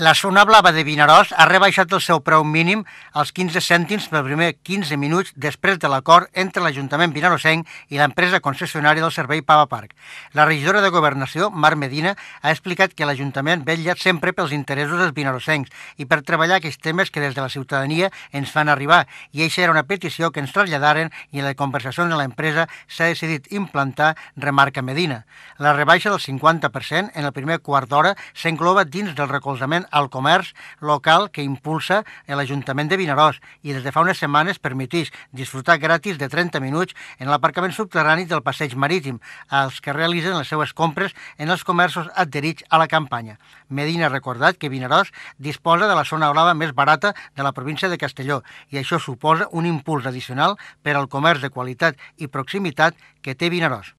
La zona blava de Vinaròs ha rebaixat el seu preu mínim als 15 cèntims per primer 15 minuts després de l'acord entre l'Ajuntament Vinarosenc i l'empresa concessionària del servei Pava Park. La regidora de Governació, Mar Medina, ha explicat que l'Ajuntament vetlla sempre pels interessos dels vinarosencs i per treballar aquests temes que des de la ciutadania ens fan arribar, i això era una petició que ens traslladaren i en la conversació amb l'empresa s'ha decidit implantar, remarca Medina. La rebaixa del 50% en el primer quart d'hora s'engloba dins del recolzament al comerç local que impulsa l'Ajuntament de Vinaròs i des de fa unes setmanes permetís disfrutar gratis de 30 minuts en l'aparcament subterrani del passeig marítim als que realitzen les seues compres en els comerços adherits a la campanya. Medina ha recordat que Vinaròs disposa de la zona blava més barata de la província de Castelló i això suposa un impuls addicional per al comerç de qualitat i proximitat que té Vinaròs.